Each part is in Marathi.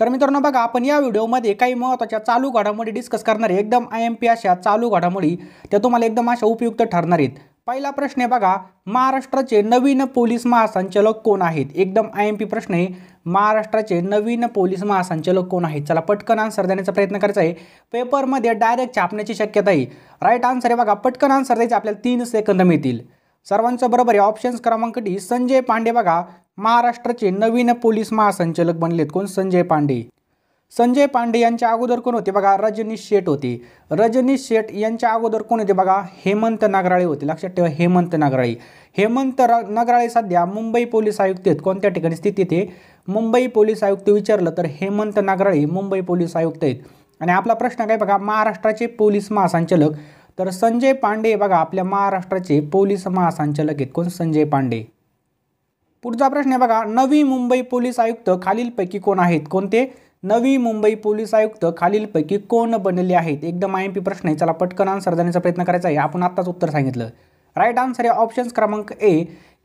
तर मित्रांनो बघा आपण या व्हिडिओमध्ये काही महत्त्वाच्या चालू घडामोडी डिस्कस करणार आहे एकदम आय एम पी अशा चालू घडामोडी त्या तुम्हाला एकदम अशा उपयुक्त ठरणार आहेत पहिला प्रश्न आहे बघा महाराष्ट्राचे नवीन पोलीस महासंचालक कोण आहेत एकदम आय एम पी प्रश्न आहे महाराष्ट्राचे नवीन पोलीस महासंचालक कोण आहेत चला पटकन आन्सर देण्याचा प्रयत्न करायचा आहे पेपरमध्ये डायरेक्ट छापण्याची शक्यता आहे राईट आन्सर आहे बघा पटकन आन्सर द्यायचे आपल्याला तीन सेकंद मिळतील सर्वांचं बरोबर आहे ऑप्शन्स क्रमांक डी संजय पांडे बघा महाराष्ट्राचे नवीन पोलीस महासंचालक बनलेत कोण संजय पांडे संजय पांडे यांच्या अगोदर कोण होते बघा रजनीश शेठ होते रजनीश शेठ यांच्या अगोदर कोण होते बघा हेमंत नागराळे होते लक्षात ठेवा हेमंत नागराळे हेमंत नागराळे सध्या मुंबई पोलीस आयुक्त आहेत कोणत्या ठिकाणी स्थितीत आहे मुंबई पोलीस आयुक्त विचारलं तर हेमंत नागराळे मुंबई पोलीस आयुक्त आहेत आणि आपला प्रश्न काय बघा महाराष्ट्राचे पोलीस महासंचालक तर संजय पांडे बघा आपल्या महाराष्ट्राचे पोलीस महासंचालक आहेत कोण संजय पांडे पुढचा प्रश्न आहे बघा नवी मुंबई पोलीस आयुक्त खालीलपैकी कोण आहेत कोणते नवी मुंबई पोलीस आयुक्त खालीलपैकी कोण बनले आहेत एकदम आय एम पी प्रश्न आहे चला पटकन आन्सर देण्याचा प्रयत्न करायचा आहे आपण आत्ताच उत्तर सांगितलं राईट आन्सर आहे ऑप्शन्स क्रमांक ए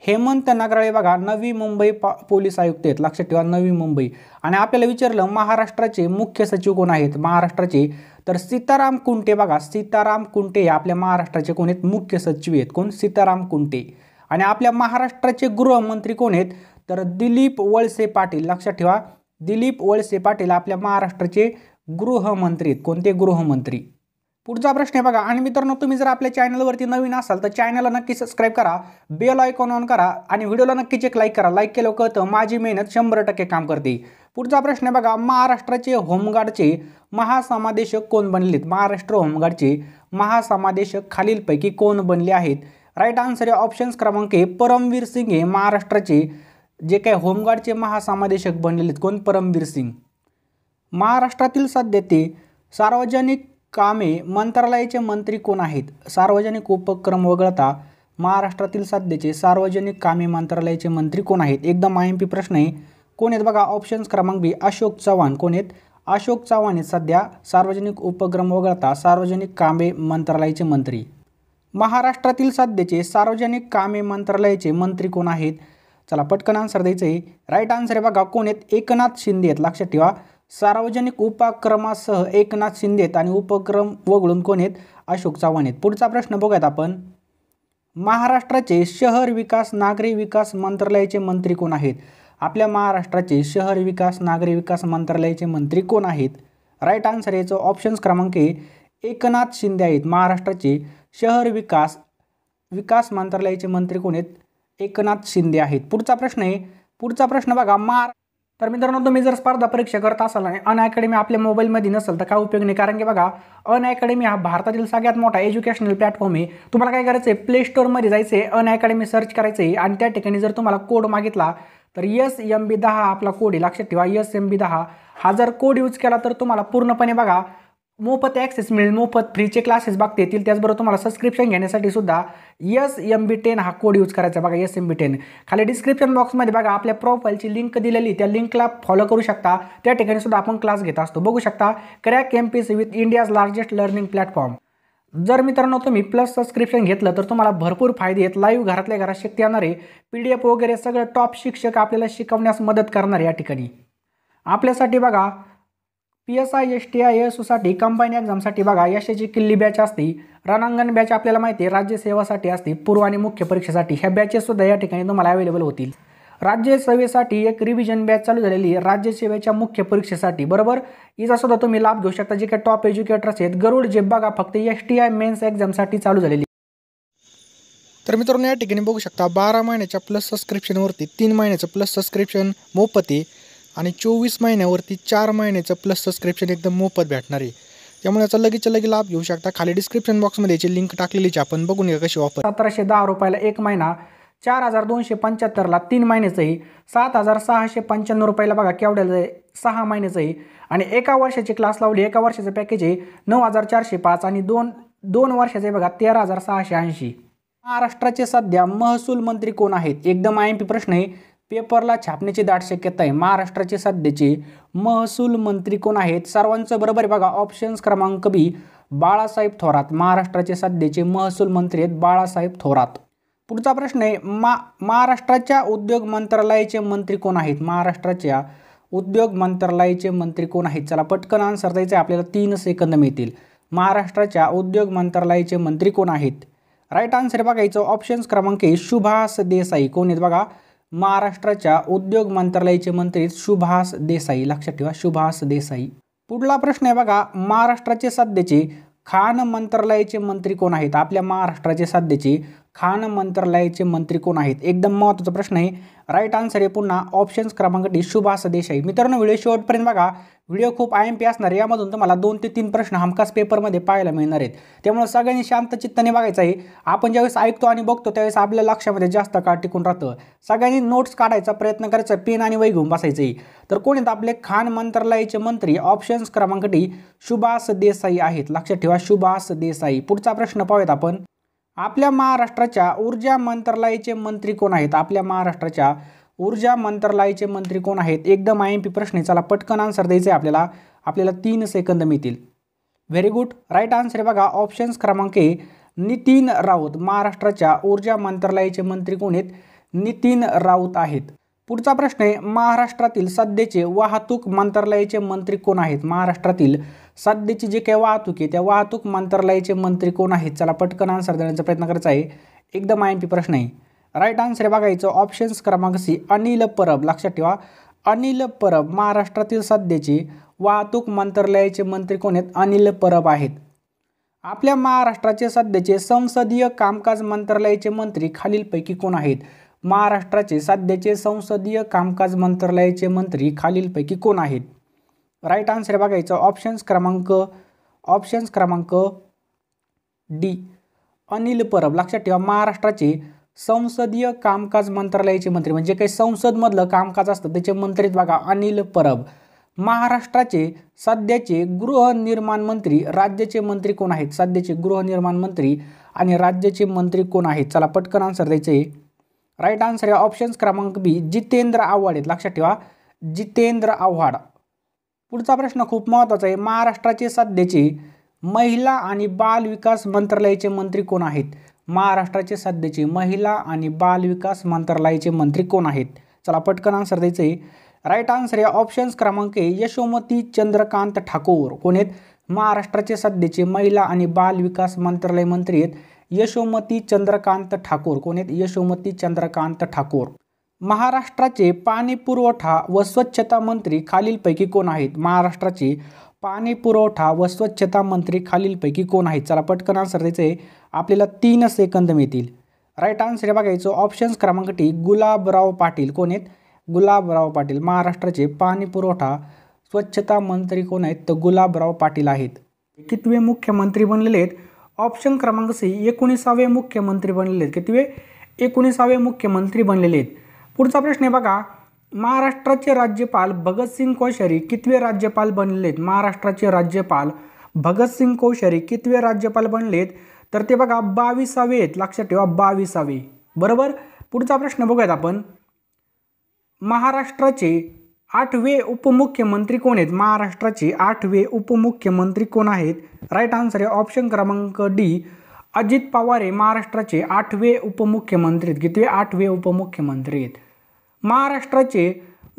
हेमंत नगराळे बघा नवी मुंबई पोलीस आयुक्त आहेत लक्षात ठेवा नवी मुंबई आणि आपल्याला विचारलं महाराष्ट्राचे मुख्य सचिव कोण आहेत महाराष्ट्राचे तर सीताराम कुंटे बघा सीताराम कुंटे आपल्या महाराष्ट्राचे कोण आहेत मुख्य सचिव आहेत कोण सीताराम कुंटे आणि आपल्या महाराष्ट्राचे गृहमंत्री कोण आहेत तर दिलीप वळसे पाटील लक्षात ठेवा दिलीप वळसे पाटील आपल्या महाराष्ट्राचे गृहमंत्री आहेत कोणते गृहमंत्री पुढचा प्रश्न आहे बघा आणि मित्रांनो तुम्ही जर आपल्या चॅनलवरती नवीन असाल तर चॅनलला नक्की सबस्क्राईब करा बेल आयकॉन ऑन करा आणि व्हिडिओला नक्कीच एक लाईक करा लाईक केलं कळतं माझी मेहनत शंभर टक्के काम करते पुढचा प्रश्न आहे बघा महाराष्ट्राचे होमगार्डचे महासमादेशक कोण बनलेत महाराष्ट्र होमगार्डचे महासमादेशक खालीलपैकी कोण बनले आहेत राईट आन्सर आहे ऑप्शन्स क्रमांक ए परमवीर सिंग हे महाराष्ट्राचे जे काय होमगार्डचे महासमादेशक बनलेले आहेत कोण परमवीर सिंग महाराष्ट्रातील सध्या ते सार्वजनिक कामे मंत्रालयाचे मंत्री कोण आहेत सार्वजनिक उपक्रम वगळता महाराष्ट्रातील सध्याचे सार्वजनिक कामे मंत्रालयाचे मंत्री कोण आहेत एकदम आय एम पी प्रश्न आहे कोण आहेत बघा ऑप्शन्स क्रमांक बी अशोक चव्हाण कोण आहेत अशोक चव्हाण आहेत सध्या सार्वजनिक उपक्रम वगळता सार्वजनिक कामे मंत्रालयाचे मंत्री महाराष्ट्रातील सध्याचे सार्वजनिक कामे मंत्रालयाचे मंत्री कोण आहेत चला पटकन आन्सर द्यायचं आहे राईट आन्सर आहे बघा कोण आहेत एकनाथ शिंदे आहेत लक्षात ठेवा सार्वजनिक उपक्रमासह एकनाथ शिंदे आहेत आणि उपक्रम वगळून कोण आहेत अशोक चव्हाण आहेत पुढचा प्रश्न बघूयात आपण महाराष्ट्राचे शहर विकास नागरी विकास मंत्रालयाचे मंत्री कोण आहेत आपल्या महाराष्ट्राचे शहर विकास नागरी विकास मंत्रालयाचे मंत्री कोण आहेत राईट आन्सर याचं ऑप्शन्स क्रमांक एकनाथ शिंदे आहेत महाराष्ट्राचे शहर विकास विकास मंत्रालयाचे मंत्री कोण आहेत एकनाथ शिंदे आहेत पुढचा प्रश्न आहे पुढचा प्रश्न बघा मार तर मित्रांनो तुम्ही जर स्पर्धा परीक्षा करत असाल आणि अन अकॅडमी आपल्या मोबाईलमध्ये नसेल तर काय उपयोग नाही कारण की बघा अन अकॅडमी हा भारतातील सगळ्यात मोठा एज्युकेशनल प्लॅटफॉर्म आहे तुम्हाला काय करायचं आहे प्ले स्टोअरमध्ये जायचं आहे अन अकॅडमी सर्च करायचं आहे आणि त्या ठिकाणी जर तुम्हाला कोड मागितला तर यस एम बी दहा आपला कोड आहे लक्षात ठेवा यस एम बी दहा हा जर कोड यूज केला तर तुम्हाला पूर्णपणे बघा मोफत ॲक्सेस मिळेल मोफत फ्रीचे क्लासेस बघता येतील त्याचबरोबर तुम्हाला सबस्क्रिप्शन घेण्यासाठी सुद्धा यस एम बी टेन हा कोड यूज करायचा बघा यस एम बी टेन खाली डिस्क्रिप्शन बॉक्समध्ये बघा आपल्या प्रोफाईलची लिंक दिलेली त्या लिंकला फॉलो करू शकता त्या ठिकाणी सुद्धा आपण क्लास घेत असतो बघू शकता crack M P C with India's largest learning platform जर मित्रांनो तुम्ही प्लस सबस्क्रिप्शन घेतलं तर तुम्हाला भरपूर फायदे आहेत लाईव्ह घरातल्या घरात शिकता येणारे पी डी एफ वगैरे सगळं टॉप शिक्षक आपल्याला शिकवण्यास मदत करणार या ठिकाणी आपल्यासाठी बघा P S I S T I साठी कंबाईन एक्झामसाठी बघा यशाची किल्ली बॅच असते रणांगण बॅच आपल्याला माहिती आहे राज्यसेवासाठी असते पूर्व आणि मुख्य परीक्षेसाठी ह्या बॅचेससुद्धा या ठिकाणी तुम्हाला अवेलेबल होतील राज्यसेवेसाठी एक रिव्हिजन बॅच चालू झालेली आहे राज्यसेवेच्या मुख्य परीक्षेसाठी बरोबर याचा सुद्धा तुम्ही लाभ घेऊ शकता जे काही टॉप एज्युकेटर्स आहेत गरुड जे बघा फक्त एस टी आय मेन्स एक्झामसाठी चालू झालेली तर मित्रांनो या ठिकाणी बघू शकता बारा महिन्याच्या प्लस सबस्क्रिप्शनवरती तीन महिन्याचं प्लस सबस्क्रिप्शन मोफत आहे आणि चोवीस महिन्यावरती चार महिन्याचं प्लस सबस्क्रिप्शन एकदम मोफत भेटणार आहे त्यामुळे याचा लगेच लगेच लाभ घेऊ शकता खाली डिस्क्रिप्शन बॉक्समध्ये याची लिंक आहे आपण बघून घ्या कशी वापर सतराशे दहा रुपयाला एक महिना चार हजार दोनशे पंच्याहत्तरला तीन महिन्याचंही सात हजार सहाशे पंच्याण्णव रुपयाला बघा केवढ्याचं आहे सहा महिन्याचंही आणि एका वर्षाची क्लास लावली एका वर्षाचं पॅकेज आहे नऊ हजार चारशे पाच आणि दोन दोन वर्षाचे बघा तेरा हजार सहाशे ऐंशी महाराष्ट्राचे सध्या महसूल मंत्री कोण आहेत एकदम आय एम पी प्रश्न आहे पेपरला छापण्याची दाट शक्यता आहे महाराष्ट्राचे सध्याचे महसूल मंत्री कोण आहेत सर्वांचं बरोबर आहे बघा ऑप्शन्स क्रमांक बी बाळासाहेब थोरात महाराष्ट्राचे सध्याचे महसूल मंत्री आहेत बाळासाहेब थोरात पुढचा प्रश्न आहे मा महाराष्ट्राच्या उद्योग मंत्रालयाचे मंत्री कोण आहेत महाराष्ट्राच्या उद्योग मंत्रालयाचे मंत्री कोण आहेत चला पटकन आन्सर द्यायचं आहे आपल्याला तीन सेकंद मिळतील महाराष्ट्राच्या उद्योग मंत्रालयाचे मंत्री कोण आहेत राईट आन्सर बघायचं ऑप्शन्स क्रमांक आहे सुभाष देसाई कोण आहेत बघा महाराष्ट्राच्या उद्योग मंत्रालयाचे मंत्री सुभाष देसाई लक्षात ठेवा सुभाष देसाई पुढला प्रश्न आहे बघा महाराष्ट्राचे सध्याचे खान मंत्रालयाचे मंत्री कोण आहेत आपल्या महाराष्ट्राचे सध्याचे खान मंत्रालयाचे मंत्री कोण आहेत एकदम महत्त्वाचा प्रश्न आहे राईट आन्सर आहे पुन्हा ऑप्शन्स क्रमांक डी सुभाष देसाई मित्रांनो व्हिडिओ शेवटपर्यंत बघा व्हिडिओ खूप आय एम पी असणार यामधून तुम्हाला दोन ते तीन प्रश्न हमखास पेपरमध्ये पाहायला मिळणार आहेत त्यामुळे सगळ्यांनी शांत चित्ताने बघायचं आहे आपण ज्यावेळेस ऐकतो आणि बघतो त्यावेळेस आपल्या लक्षामध्ये जास्त काळ टिकून राहतं सगळ्यांनी नोट्स काढायचा प्रयत्न करायचा पेन आणि वही घेऊन बसायचं आहे तर कोण आहेत आपले खान मंत्रालयाचे मंत्री ऑप्शन्स क्रमांक डी सुभाष देसाई आहेत लक्षात ठेवा सुभाष देसाई पुढचा प्रश्न पाहूयात आपण आपल्या महाराष्ट्राच्या ऊर्जा मंत्रालयाचे मंत्री कोण आहेत आपल्या महाराष्ट्राच्या ऊर्जा मंत्रालयाचे मंत्री कोण आहेत एकदम आय एम पी प्रश्न आहे चला पटकन आन्सर द्यायचं आहे आपल्याला आपल्याला तीन सेकंद मिळतील व्हेरी गुड राईट आन्सर आहे बघा ऑप्शन्स क्रमांक ए नितीन राऊत महाराष्ट्राच्या ऊर्जा मंत्रालयाचे मंत्री कोण आहेत नितीन राऊत आहेत पुढचा प्रश्न आहे महाराष्ट्रातील सध्याचे वाहतूक मंत्रालयाचे मंत्री कोण आहेत महाराष्ट्रातील सध्याची जी काही वाहतूक आहे त्या वाहतूक मंत्रालयाचे मंत्री कोण आहेत चला पटकन आन्सर देण्याचा प्रयत्न करायचा आहे एकदम आय एम पी प्रश्न आहे राईट आन्सर बघायचं ऑप्शन्स क्रमांक सी अनिल परब लक्षात ठेवा अनिल परब महाराष्ट्रातील सध्याचे वाहतूक मंत्रालयाचे मंत्री कोण आहेत अनिल परब आहेत आपल्या महाराष्ट्राचे सध्याचे संसदीय कामकाज मंत्रालयाचे मंत्री खालीलपैकी कोण आहेत महाराष्ट्राचे सध्याचे संसदीय कामकाज मंत्रालयाचे मंत्री खालीलपैकी कोण आहेत राईट आन्सर आहे बघायचं ऑप्शन्स क्रमांक ऑप्शन्स क्रमांक डी अनिल परब लक्षात ठेवा महाराष्ट्राचे संसदीय कामकाज मंत्रालयाचे मंत्री म्हणजे काही संसदमधलं कामकाज असतं त्याचे मंत्रीत बघा अनिल परब महाराष्ट्राचे सध्याचे गृहनिर्माण मंत्री राज्याचे मंत्री कोण आहेत सध्याचे गृहनिर्माण मंत्री आणि राज्याचे मंत्री कोण आहेत चला पटकन आन्सर द्यायचे राईट आन्सर आहे ऑप्शन्स क्रमांक बी जितेंद्र आव्हाड आहेत लक्षात ठेवा जितेंद्र आव्हाड पुढचा प्रश्न खूप महत्त्वाचा आहे महाराष्ट्राचे सध्याचे महिला आणि बाल विकास मंत्रालयाचे मंत्री कोण आहेत महाराष्ट्राचे सध्याचे महिला आणि बाल विकास मंत्रालयाचे मंत्री कोण आहेत चला पटकन आन्सर द्यायचं आहे राईट आन्सर या ऑप्शन्स क्रमांक यशोमती चंद्रकांत ठाकूर कोण आहेत महाराष्ट्राचे सध्याचे महिला आणि बाल विकास मंत्रालय मंत्री आहेत यशोमती चंद्रकांत ठाकूर कोण आहेत यशोमती चंद्रकांत ठाकूर महाराष्ट्राचे पाणी पुरवठा व स्वच्छता मंत्री खालीलपैकी कोण आहेत महाराष्ट्राचे पाणी पुरवठा व स्वच्छता मंत्री खालीलपैकी कोण आहेत चला पटकन आन्सर द्यायचे आपल्याला तीन सेकंद मिळतील राईट आन्सर हे बघायचं ऑप्शन्स क्रमांक टी गुलाबराव पाटील कोण आहेत गुलाबराव पाटील महाराष्ट्राचे पाणी पुरवठा स्वच्छता मंत्री कोण आहेत तर गुलाबराव पाटील आहेत कितवे मुख्यमंत्री बनलेले आहेत ऑप्शन क्रमांक सी एकोणीसावे मुख्यमंत्री बनलेले आहेत कितवे एकोणीसावे मुख्यमंत्री बनलेले आहेत पुढचा प्रश्न आहे बघा महाराष्ट्राचे राज्यपाल भगतसिंग कोश्यारी कितवे राज्यपाल बनलेत महाराष्ट्राचे राज्यपाल भगतसिंग कोश्यारी कितवे राज्यपाल बनलेत तर ते बघा बावीसावे आहेत लक्षात ठेवा बावीसावे बरोबर पुढचा प्रश्न बघूयात आपण महाराष्ट्राचे आठवे उपमुख्यमंत्री कोण आहेत महाराष्ट्राचे आठवे उपमुख्यमंत्री कोण आहेत राईट आन्सर आहे ऑप्शन क्रमांक डी अजित पवार हे महाराष्ट्राचे आठवे उपमुख्यमंत्री आहेत कितवे आठवे उपमुख्यमंत्री आहेत महाराष्ट्राचे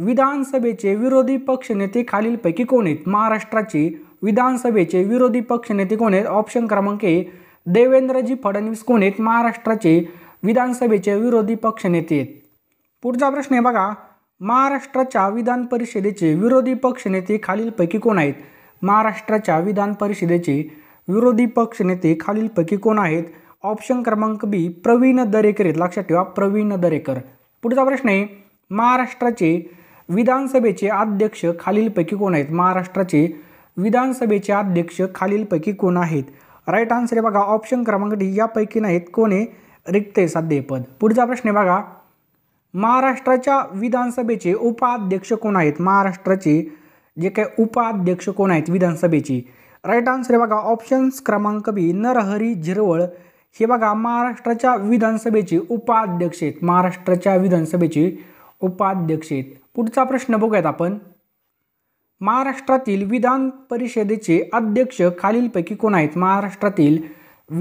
विधानसभेचे विरोधी पक्षनेते खालीलपैकी कोण आहेत महाराष्ट्राचे विधानसभेचे विरोधी पक्षनेते कोण आहेत ऑप्शन क्रमांक ए देवेंद्रजी फडणवीस कोण आहेत महाराष्ट्राचे विधानसभेचे विरोधी पक्षनेते आहेत पुढचा प्रश्न आहे बघा महाराष्ट्राच्या विधान परिषदेचे विरोधी पक्षनेते खालीलपैकी कोण आहेत महाराष्ट्राच्या विधान परिषदेचे विरोधी पक्षनेते खालीलपैकी कोण आहेत ऑप्शन क्रमांक बी प्रवीण दरेकर आहेत लक्षात ठेवा प्रवीण दरेकर पुढचा प्रश्न आहे महाराष्ट्राचे विधानसभेचे अध्यक्ष खालीलपैकी कोण आहेत महाराष्ट्राचे विधानसभेचे अध्यक्ष खालीलपैकी कोण आहेत राईट आन्सर आहे बघा ऑप्शन क्रमांक डी यापैकी नाहीत कोण आहे रिक्त आहे साध्यपद पद पुढचा प्रश्न आहे बघा महाराष्ट्राच्या विधानसभेचे उपाध्यक्ष कोण आहेत महाराष्ट्राचे जे काय उपाध्यक्ष कोण आहेत विधानसभेचे राईट आन्सर आहे बघा ऑप्शन्स क्रमांक बी नरहरी झिरवळ हे बघा महाराष्ट्राच्या विधानसभेचे उपाध्यक्ष आहेत महाराष्ट्राच्या विधानसभेचे उपाध्यक्ष आहेत पुढचा प्रश्न बघूयात आपण महाराष्ट्रातील विधान परिषदेचे अध्यक्ष खालीलपैकी कोण आहेत महाराष्ट्रातील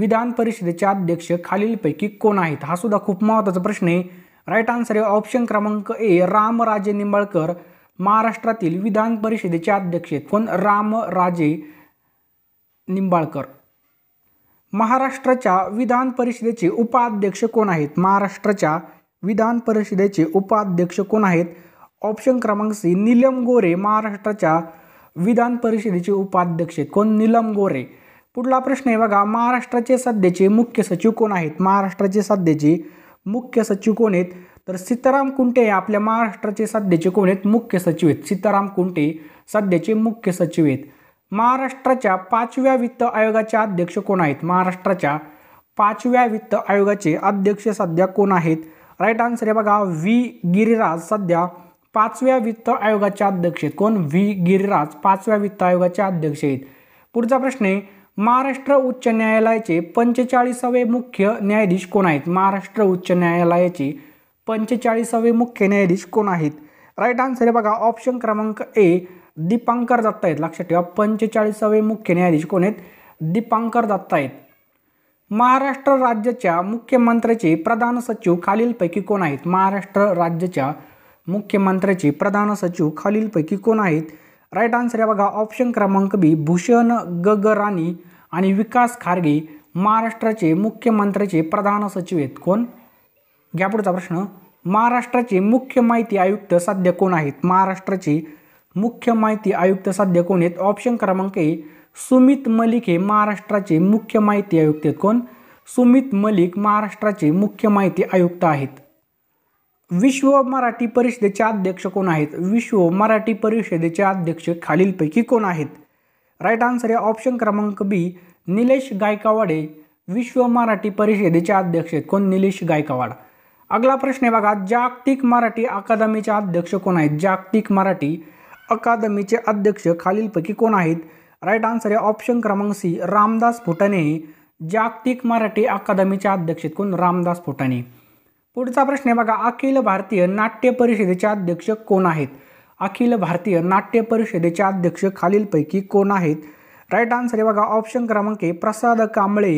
विधान परिषदेचे अध्यक्ष खालीलपैकी कोण आहेत हा सुद्धा खूप महत्त्वाचा प्रश्न आहे राईट आन्सर आहे ऑप्शन क्रमांक ए रामराजे निंबाळकर महाराष्ट्रातील विधान परिषदेचे अध्यक्ष आहेत कोण रामराजे निंबाळकर महाराष्ट्राच्या विधान परिषदेचे उपाध्यक्ष कोण आहेत महाराष्ट्राच्या विधान परिषदेचे उपाध्यक्ष कोण आहेत ऑप्शन क्रमांक सी नीलम गोरे महाराष्ट्राच्या विधान परिषदेचे उपाध्यक्ष आहेत कोण नीलम गोरे पुढला प्रश्न आहे बघा महाराष्ट्राचे सध्याचे मुख्य सचिव कोण आहेत महाराष्ट्राचे सध्याचे मुख्य सचिव कोण आहेत तर सीताराम कुंटे हे आपल्या महाराष्ट्राचे सध्याचे कोण आहेत मुख्य सचिव आहेत सीताराम कुंटे सध्याचे मुख्य सचिव आहेत महाराष्ट्राच्या पाचव्या वित्त आयोगाचे अध्यक्ष कोण आहेत महाराष्ट्राच्या पाचव्या वित्त आयोगाचे अध्यक्ष सध्या कोण आहेत राईट आन्सर आहे बघा व्ही गिरिराज सध्या पाचव्या वित्त आयोगाचे अध्यक्ष आहेत कोण व्ही गिरिराज पाचव्या वित्त आयोगाचे अध्यक्ष आहेत पुढचा प्रश्न आहे महाराष्ट्र उच्च न्यायालयाचे पंचेचाळीसावे मुख्य न्यायाधीश कोण आहेत महाराष्ट्र उच्च न्यायालयाचे पंचेचाळीसावे मुख्य न्यायाधीश कोण आहेत राईट आन्सर आहे बघा ऑप्शन क्रमांक ए दीपांकर दत्ता आहेत लक्षात ठेवा पंचेचाळीसावे मुख्य न्यायाधीश कोण आहेत दीपांकर दत्ता आहेत महाराष्ट्र राज्याच्या मुख्यमंत्र्याचे प्रधान सचिव खालीलपैकी कोण आहेत महाराष्ट्र राज्याच्या मुख्यमंत्र्याचे प्रधान सचिव खालीलपैकी कोण आहेत राईट आन्सर या बघा ऑप्शन क्रमांक बी भूषण गगराणी आणि विकास खारगे महाराष्ट्राचे मुख्यमंत्र्याचे प्रधान सचिव आहेत कोण घ्या पुढचा प्रश्न महाराष्ट्राचे मुख्य माहिती आयुक्त सध्या कोण आहेत महाराष्ट्राचे मुख्य माहिती आयुक्त सध्या कोण आहेत ऑप्शन क्रमांक ए सुमित मलिक हे महाराष्ट्राचे मुख्य माहिती आयुक्त आहेत कोण सुमित मलिक महाराष्ट्राचे मुख्य माहिती आयुक्त आहेत विश्व मराठी परिषदेचे अध्यक्ष कोण आहेत विश्व मराठी परिषदेचे अध्यक्ष खालीलपैकी कोण आहेत राईट आन्सर आहे ऑप्शन क्रमांक बी निलेश गायकवाडे विश्व मराठी परिषदेचे अध्यक्ष आहेत कोण निलेश गायकवाड अगला प्रश्न आहे बघा जागतिक मराठी अकादमीचे अध्यक्ष कोण आहेत जागतिक मराठी अकादमीचे अध्यक्ष खालीलपैकी कोण आहेत राईट आन्सर आहे ऑप्शन क्रमांक सी रामदास फुटाणे जागतिक मराठी अकादमीच्या अध्यक्ष कोण रामदास फुटाणे पुढचा प्रश्न आहे बघा अखिल भारतीय नाट्य परिषदेचे अध्यक्ष कोण आहेत अखिल भारतीय नाट्य परिषदेचे अध्यक्ष खालीलपैकी कोण आहेत राईट आन्सर आहे बघा ऑप्शन क्रमांक आहे प्रसाद कांबळे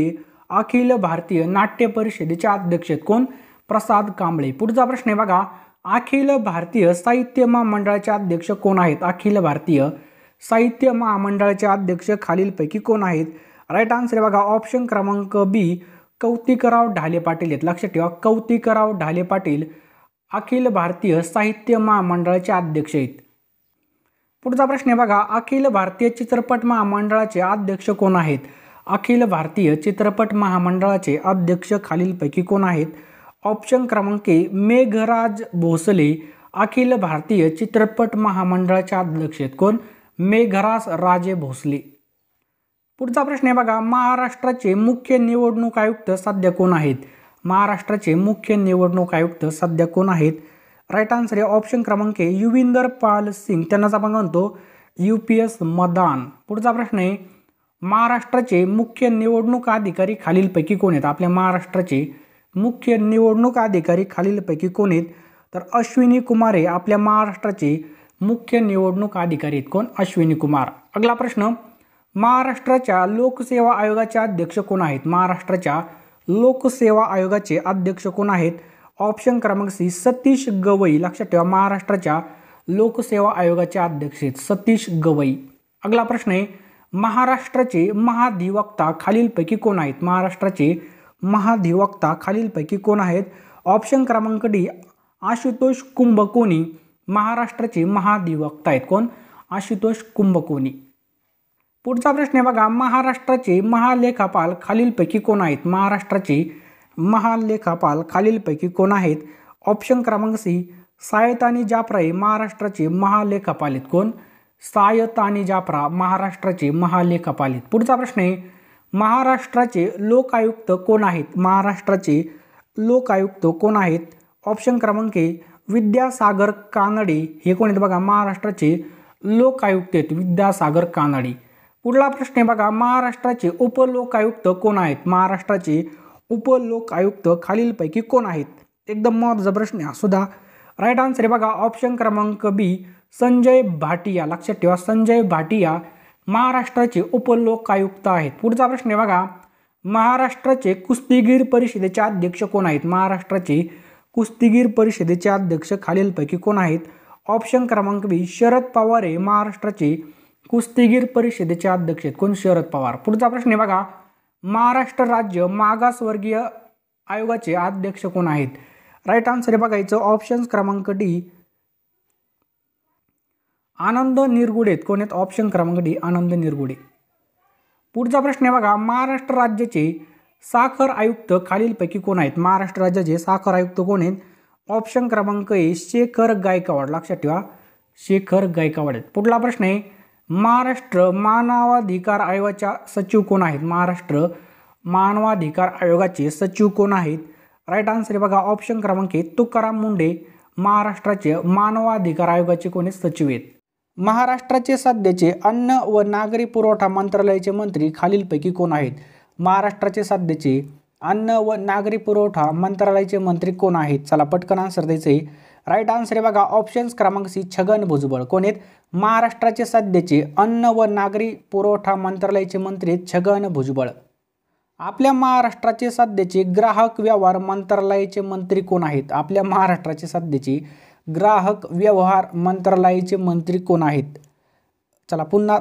अखिल भारतीय नाट्य परिषदेचे अध्यक्ष कोण प्रसाद कांबळे पुढचा प्रश्न आहे बघा अखिल भारतीय साहित्य महामंडळाचे अध्यक्ष कोण आहेत अखिल भारतीय साहित्य महामंडळाचे अध्यक्ष खालीलपैकी कोण आहेत राईट आन्सर बघा ऑप्शन क्रमांक बी कौतिकराव ढाले पाटील आहेत लक्षात ठेवा कौतिकराव ढाले पाटील अखिल भारतीय साहित्य महामंडळाचे अध्यक्ष आहेत पुढचा प्रश्न आहे बघा अखिल भारतीय चित्रपट महामंडळाचे अध्यक्ष कोण आहेत अखिल भारतीय चित्रपट महामंडळाचे अध्यक्ष खालीलपैकी कोण आहेत ऑप्शन क्रमांक मेघराज भोसले अखिल भारतीय चित्रपट महामंडळाच्या अध्यक्ष आहेत कोण मेघराज राजे भोसले पुढचा प्रश्न आहे बघा महाराष्ट्राचे मुख्य निवडणूक आयुक्त सध्या कोण आहेत महाराष्ट्राचे मुख्य निवडणूक आयुक्त सध्या कोण आहेत राईट आन्सर आहे ऑप्शन क्रमांक युविंदर पाल सिंग त्यांनाच आपण म्हणतो यू पी एस मदान पुढचा प्रश्न आहे महाराष्ट्राचे मुख्य निवडणूक अधिकारी खालीलपैकी कोण आहेत आपल्या महाराष्ट्राचे मुख्य निवडणूक अधिकारी खालीलपैकी कोण आहेत तर अश्विनी कुमार हे आपल्या महाराष्ट्राचे मुख्य निवडणूक अधिकारी आहेत कोण अश्विनी कुमार अगला प्रश्न महाराष्ट्राच्या लोकसेवा आयोगाचे अध्यक्ष कोण आहेत महाराष्ट्राच्या लोकसेवा आयोगाचे अध्यक्ष कोण आहेत ऑप्शन क्रमांक सी सतीश गवई लक्षात ठेवा महाराष्ट्राच्या लोकसेवा आयोगाचे अध्यक्ष आहेत सतीश गवई अगला प्रश्न आहे महाराष्ट्राचे महाधिवक्ता खालीलपैकी कोण आहेत महाराष्ट्राचे महाधिवक्ता खालीलपैकी कोण आहेत ऑप्शन क्रमांक डी आशुतोष कुंभकोणी महाराष्ट्राचे महाधिवक्ता आहेत कोण आशुतोष कुंभकोणी पुढचा प्रश्न आहे बघा महाराष्ट्राचे महालेखापाल खालीलपैकी कोण आहेत महाराष्ट्राचे महालेखापाल खालीलपैकी कोण आहेत ऑप्शन क्रमांक सी सायतानी जाफरा हे महाराष्ट्राचे महालेखापाल आहेत कोण सायतानी जाफरा महाराष्ट्राचे महालेखापाल आहेत पुढचा प्रश्न आहे महाराष्ट्राचे लोक आयुक्त कोण आहेत महाराष्ट्राचे लोक आयुक्त कोण आहेत ऑप्शन क्रमांक विद्यासागर कानडे हे कोण आहेत बघा महाराष्ट्राचे लोक आयुक्त आहेत विद्यासागर कानडे पुढला प्रश्न आहे बघा महाराष्ट्राचे उपलोकायुक्त कोण आहेत महाराष्ट्राचे उपलोक आयुक्त खालीलपैकी कोण आहेत एकदम महत्त्वाचा प्रश्न सुद्धा राईट आन्सर आहे बघा ऑप्शन क्रमांक बी संजय भाटिया लक्षात ठेवा संजय भाटिया महाराष्ट्राचे उपलोकायुक्त आहेत पुढचा प्रश्न आहे बघा महाराष्ट्राचे कुस्तीगीर परिषदेचे अध्यक्ष कोण आहेत महाराष्ट्राचे कुस्तीगीर परिषदेचे अध्यक्ष खालीलपैकी कोण आहेत ऑप्शन क्रमांक बी शरद पवार हे महाराष्ट्राचे कुस्तीगीर परिषदेचे अध्यक्ष आहेत कोण शरद पवार पुढचा प्रश्न आहे बघा महाराष्ट्र राज्य मागासवर्गीय आयोगाचे अध्यक्ष कोण आहेत राईट आन्सर आहे बघायचं ऑप्शन्स क्रमांक डी आनंद निरगुडे कोण आहेत ऑप्शन क्रमांक डी आनंद निरगुडे पुढचा प्रश्न आहे बघा महाराष्ट्र राज्याचे साखर आयुक्त खालीलपैकी कोण आहेत महाराष्ट्र राज्याचे साखर आयुक्त कोण आहेत ऑप्शन क्रमांक ए शेखर गायकवाड लक्षात ठेवा शेखर गायकवाड आहेत पुढला प्रश्न आहे महाराष्ट्र मानवाधिकार आयोगाच्या सचिव कोण आहेत महाराष्ट्र मानवाधिकार आयोगाचे सचिव कोण आहेत राईट आन्सर बघा ऑप्शन क्रमांक तुकाराम मुंडे महाराष्ट्राचे मानवाधिकार आयोगाचे कोण आहेत सचिव आहेत महाराष्ट्राचे सध्याचे अन्न व नागरी पुरवठा मंत्रालयाचे मंत्री खालीलपैकी कोण आहेत महाराष्ट्राचे सध्याचे अन्न व नागरी पुरवठा मंत्रालयाचे मंत्री कोण आहेत चला पटकन आन्सर द्यायचे राईट आन्सर आहे बघा ऑप्शन्स क्रमांक सी छगन भुजबळ कोण आहेत महाराष्ट्राचे सध्याचे अन्न व नागरी पुरवठा मंत्रालयाचे मंत्री छगन भुजबळ आपल्या महाराष्ट्राचे सध्याचे ग्राहक व्यवहार मंत्रालयाचे मंत्री कोण आहेत आपल्या महाराष्ट्राचे सध्याचे ग्राहक व्यवहार मंत्रालयाचे मंत्री कोण आहेत चला पुन्हा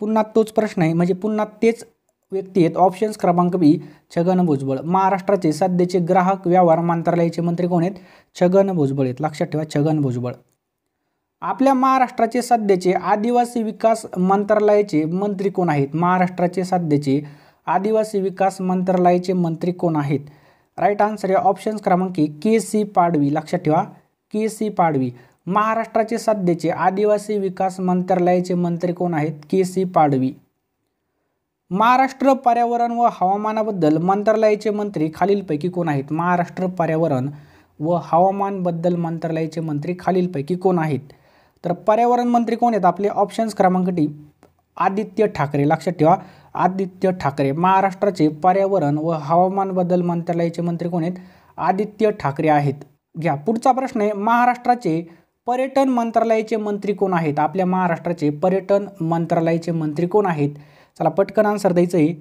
पुन्हा तोच प्रश्न आहे म्हणजे पुन्हा तेच व्यक्ती आहेत ऑप्शन्स क्रमांक बी छगन भुजबळ महाराष्ट्राचे सध्याचे ग्राहक व्यवहार मंत्रालयाचे मंत्री कोण आहेत छगन भुजबळ आहेत लक्षात ठेवा छगन भुजबळ आपल्या महाराष्ट्राचे सध्याचे आदिवासी विकास मंत्रालयाचे मंत्री कोण आहेत महाराष्ट्राचे सध्याचे आदिवासी विकास मंत्रालयाचे मंत्री कोण आहेत राईट आन्सर या ऑप्शन्स क्रमांक के सी पाडवी लक्षात ठेवा के सी पाडवी महाराष्ट्राचे सध्याचे आदिवासी विकास मंत्रालयाचे मंत्री कोण आहेत के सी पाडवी महाराष्ट्र पर्यावरण व हवामानाबद्दल मंत्रालयाचे मंत्री खालीलपैकी कोण आहेत महाराष्ट्र पर्यावरण व हवामानबद्दल मंत्रालयाचे मंत्री खालीलपैकी कोण आहेत तर पर्यावरण मंत्री कोण आहेत आपले ऑप्शन्स क्रमांक डी आदित्य ठाकरे लक्षात ठेवा आदित्य ठाकरे महाराष्ट्राचे पर्यावरण व हवामानबद्दल मंत्रालयाचे मंत्री कोण आहेत आदित्य ठाकरे आहेत घ्या पुढचा प्रश्न आहे महाराष्ट्राचे पर्यटन मंत्रालयाचे मंत्री कोण आहेत आपल्या महाराष्ट्राचे पर्यटन मंत्रालयाचे मंत्री कोण आहेत चला पटकन आन्सर द्यायचं आहे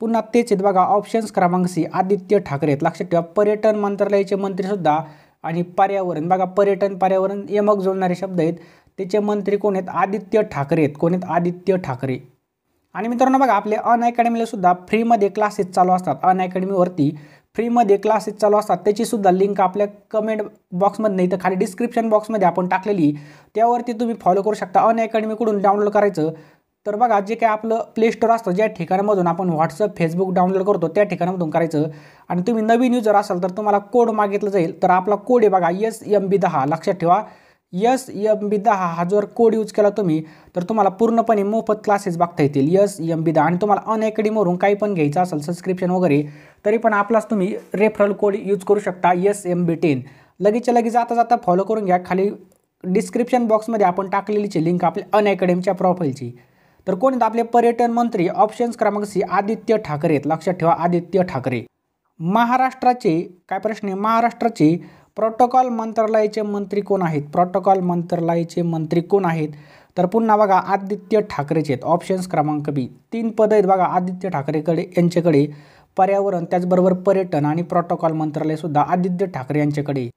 पुन्हा तेच आहेत बघा ऑप्शन्स क्रमांक सी आदित्य ठाकरे आहेत लक्षात ठेवा पर्यटन मंत्रालयाचे मंत्रीसुद्धा आणि पर्यावरण बघा पर्यटन पर्यावरण यमक जोडणारे शब्द आहेत त्याचे मंत्री कोण आहेत आदित्य ठाकरे आहेत कोण आहेत आदित्य ठाकरे आणि मित्रांनो बघा आपले अन अकॅडमीला सुद्धा फ्रीमध्ये क्लासेस चालू असतात अन अकॅडमीवरती फ्रीमध्ये क्लासेस चालू असतात त्याचीसुद्धा लिंक आपल्या कमेंट बॉक्समध्ये नाही तर खाली डिस्क्रिप्शन बॉक्समध्ये आपण टाकलेली त्यावरती तुम्ही फॉलो करू शकता अन अकॅडमीकडून डाउनलोड करायचं तर बघा जे काय आपलं प्ले स्टोअर असतं ज्या ठिकाणामधून आपण व्हॉट्सअप फेसबुक डाउनलोड करतो त्या ठिकाणामधून करायचं आणि तुम्ही नवीन यूजर असाल तर तुम्हाला कोड मागितलं जाईल तर आपला कोड आहे बघा एस एम बी दहा लक्षात ठेवा यस एम बी दहा हा जर कोड यूज केला तुम्ही तर तुम्हाला पूर्णपणे मोफत क्लासेस बघता येतील यस एम बी आणि तुम्हाला अनएकडीमरून काही पण घ्यायचं असेल सबस्क्रिप्शन वगैरे तरी पण आपलाच तुम्ही रेफरल कोड यूज करू शकता यस एम बी टेन लगेचच्या लगेच जाता जाता फॉलो करून घ्या खाली डिस्क्रिप्शन बॉक्समध्ये आपण टाकलेलीची लिंक आपल्या अनएकडमीच्या प्रोफाईलची तर कोण आपले पर्यटन मंत्री ऑप्शन्स क्रमांक सी आदित्य ठाकरे आहेत लक्षात ठेवा आदित्य ठाकरे महाराष्ट्राचे काय प्रश्न आहे महाराष्ट्राचे प्रोटोकॉल मंत्रालयाचे मंत्री कोण आहेत प्रोटोकॉल मंत्रालयाचे मंत्री कोण आहेत तर पुन्हा बघा आदित्य ठाकरेचे आहेत ऑप्शन्स क्रमांक बी तीन पदं आहेत बघा आदित्य ठाकरेकडे यांच्याकडे पर्यावरण त्याचबरोबर पर्यटन आणि प्रोटोकॉल मंत्रालयसुद्धा आदित्य ठाकरे यांच्याकडे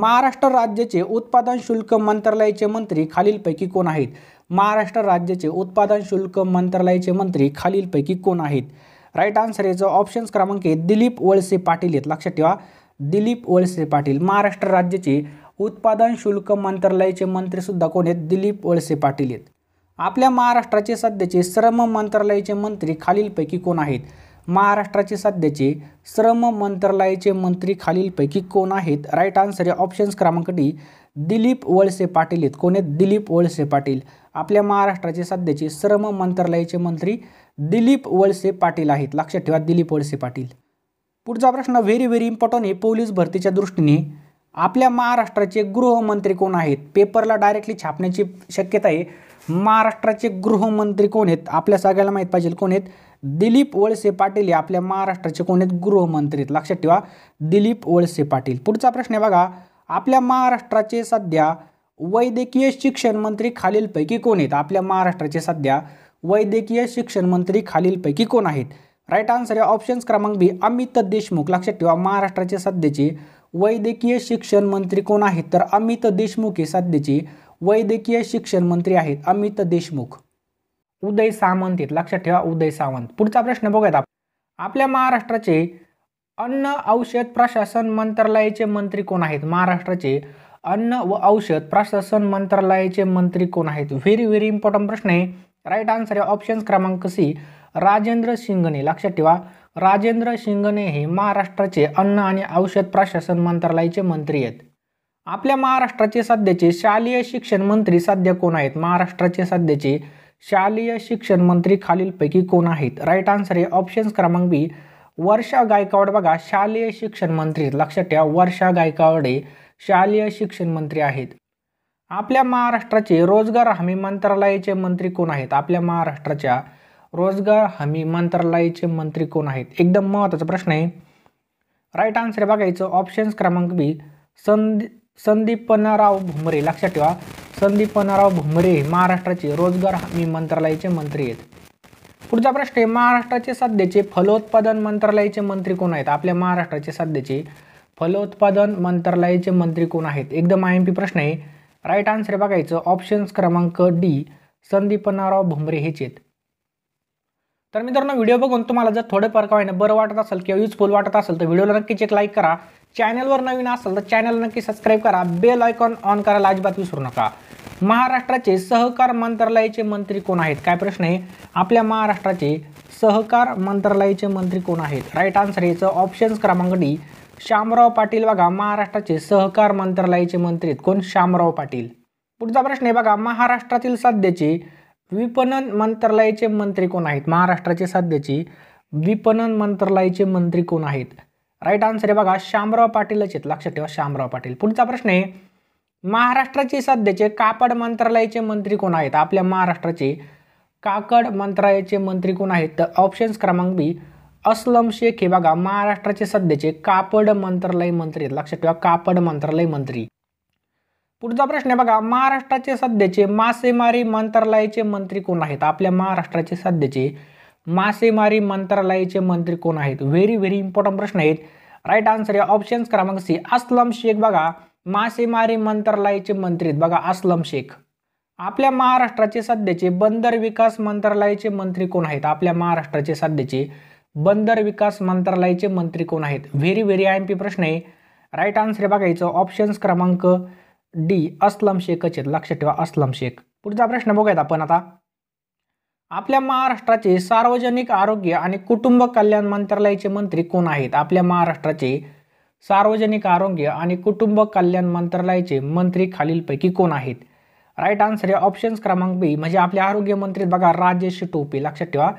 महाराष्ट्र राज्याचे उत्पादन शुल्क मंत्रालयाचे मंत्री खालीलपैकी कोण आहेत महाराष्ट्र राज्याचे उत्पादन शुल्क मंत्रालयाचे मंत्री खालीलपैकी कोण आहेत राईट आन्सर याचं ऑप्शन्स क्रमांक दिलीप वळसे पाटील आहेत लक्षात ठेवा दिलीप वळसे पाटील महाराष्ट्र राज्याचे उत्पादन शुल्क मंत्रालयाचे मंत्रीसुद्धा कोण आहेत दिलीप वळसे पाटील आहेत आपल्या महाराष्ट्राचे सध्याचे श्रम मंत्रालयाचे मंत्री खालीलपैकी कोण आहेत महाराष्ट्राचे सध्याचे श्रम मंत्रालयाचे मंत्री खालीलपैकी कोण आहेत राईट आन्सर या ऑप्शन्स क्रमांक डी दिलीप वळसे पाटील आहेत कोण आहेत दिलीप वळसे पाटील आपल्या महाराष्ट्राचे सध्याचे श्रम मंत्रालयाचे मंत्री दिलीप वळसे पाटील आहेत लक्षात ठेवा दिलीप वळसे पाटील पुढचा प्रश्न व्हेरी व्हेरी इम्पॉर्टंट आहे पोलीस भरतीच्या दृष्टीने आपल्या महाराष्ट्राचे गृहमंत्री कोण आहेत पेपरला डायरेक्टली छापण्याची शक्यता आहे महाराष्ट्राचे गृहमंत्री कोण आहेत आपल्या सगळ्याला माहीत पाहिजे कोण आहेत दिलीप वळसे पाटील हे आपल्या महाराष्ट्राचे कोण आहेत गृहमंत्री आहेत लक्षात ठेवा दिलीप वळसे पाटील पुढचा प्रश्न आहे बघा आपल्या महाराष्ट्राचे सध्या वैद्यकीय शिक्षण मंत्री खालीलपैकी कोण आहेत आपल्या महाराष्ट्राचे सध्या वैद्यकीय शिक्षण मंत्री खालीलपैकी कोण आहेत राईट आन्सर आहे ऑप्शन्स क्रमांक बी अमित देशमुख लक्षात ठेवा महाराष्ट्राचे सध्याचे वैद्यकीय शिक्षण मंत्री कोण आहेत तर अमित देशमुख हे सध्याचे वैद्यकीय शिक्षण मंत्री आहेत अमित देशमुख उदय सावंत आहेत लक्षात ठेवा उदय सावंत पुढचा प्रश्न बघूयात आप आपल्या महाराष्ट्राचे अन्न औषध प्रशासन मंत्रालयाचे मंत्री कोण आहेत महाराष्ट्राचे अन्न व औषध प्रशासन मंत्रालयाचे मंत्री कोण आहेत व्हेरी व्हेरी इम्पॉर्टंट प्रश्न आहे राईट आन्सर आहे ऑप्शन क्रमांक सी राजेंद्र शिंगणे लक्षात ठेवा राजेंद्र शिंगणे हे महाराष्ट्राचे अन्न आणि औषध प्रशासन मंत्रालयाचे मंत्री आहेत आपल्या महाराष्ट्राचे सध्याचे शालेय शिक्षण मंत्री सध्या कोण आहेत महाराष्ट्राचे सध्याचे शालेय शिक्षण मंत्री खालीलपैकी कोण आहेत राईट आन्सर आहे ऑप्शन क्रमांक बी वर्षा गायकवाड बघा शालेय शिक्षण मंत्री लक्षात ठेवा वर्षा गायकवाड शालेय शिक्षण मंत्री आहेत आपल्या महाराष्ट्राचे रोजगार हमी मंत्रालयाचे मंत्री कोण आहेत आपल्या महाराष्ट्राच्या रोजगार हमी मंत्रालयाचे मंत्री कोण आहेत एकदम महत्त्वाचा प्रश्न आहे राईट आन्सर बघायचं ऑप्शन्स क्रमांक बी संदी संदीपनराव भुमरे लक्षात ठेवा संदीप संदीपनराव भुमरे महाराष्ट्राचे रोजगार हमी मंत्रालयाचे मंत्री आहेत पुढचा प्रश्न आहे महाराष्ट्राचे सध्याचे फलोत्पादन मंत्रालयाचे मंत्री कोण आहेत आपल्या महाराष्ट्राचे सध्याचे फलोत्पादन मंत्रालयाचे मंत्री कोण आहेत एकदम आय एम पी प्रश्न आहे राईट आन्सर बघायचं ऑप्शन्स क्रमांक डी संदीपनाराव भुमरे हे आहेत तर मित्रांनो व्हिडिओ बघून तुम्हाला जर थोडं फरक काय बरं वाटत असेल किंवा युजफुल वाटत असेल तर व्हिडिओला नक्कीच एक लाईक करा चॅनलवर नवीन असेल तर चॅनल नक्की सबस्क्राईब करा बेल आयकॉन ऑन करायला अजिबात विसरू नका महाराष्ट्राचे सहकार मंत्रालयाचे मंत्री कोण आहेत काय प्रश्न आहे आपल्या महाराष्ट्राचे सहकार मंत्रालयाचे मंत्री कोण आहेत राईट आन्सर याचं ऑप्शन्स क्रमांक डी श्यामराव पाटील बघा महाराष्ट्राचे सहकार मंत्रालयाचे मंत्री आहेत कोण श्यामराव पाटील पुढचा प्रश्न आहे बघा महाराष्ट्रातील सध्याचे विपणन मंत्रालयाचे मंत्री कोण आहेत महाराष्ट्राचे सध्याचे विपणन मंत्रालयाचे मंत्री कोण आहेत राईट आन्सर आहे बघा श्यामराव पाटीलच आहेत लक्षात ठेवा श्यामराव पाटील पुढचा प्रश्न आहे महाराष्ट्राचे सध्याचे कापड मंत्रालयाचे मंत्री कोण आहेत आपल्या महाराष्ट्राचे काकड मंत्रालयाचे मंत्री कोण आहेत तर ऑप्शन्स क्रमांक बी अस्लम शेख हे बघा महाराष्ट्राचे सध्याचे कापड मंत्रालय मंत्री आहेत लक्षात ठेवा कापड मंत्रालय मंत्री पुढचा प्रश्न आहे बघा महाराष्ट्राचे सध्याचे मासेमारी मंत्रालयाचे मंत्री कोण आहेत आपल्या महाराष्ट्राचे सध्याचे मासेमारी मंत्रालयाचे मंत्री कोण आहेत व्हेरी व्हेरी इम्पॉर्टंट प्रश्न आहेत राईट आन्सर आहे ऑप्शन्स क्रमांक सी अस्लम शेख बघा मासेमारी मंत्रालयाचे मंत्री आहेत बघा अस्लम शेख आपल्या महाराष्ट्राचे सध्याचे बंदर विकास मंत्रालयाचे मंत्री कोण आहेत आपल्या महाराष्ट्राचे सध्याचे बंदर विकास मंत्रालयाचे मंत्री कोण आहेत very very I M P प्रश्न आहे राईट आन्सर बघायचं ऑप्शन्स क्रमांक डी अस्लम शेख आहेत लक्षात ठेवा अस्लम शेख पुढचा प्रश्न बघूयात आपण आता आपल्या महाराष्ट्राचे सार्वजनिक आरोग्य आणि कुटुंब कल्याण मंत्रालयाचे मंत्री कोण आहेत आपल्या महाराष्ट्राचे सार्वजनिक आरोग्य आणि कुटुंब कल्याण मंत्रालयाचे मंत्री खालीलपैकी कोण आहेत राईट आन्सर आहे ऑप्शन्स क्रमांक बी म्हणजे आपले आरोग्यमंत्री बघा राजेश टोपे लक्षात ठेवा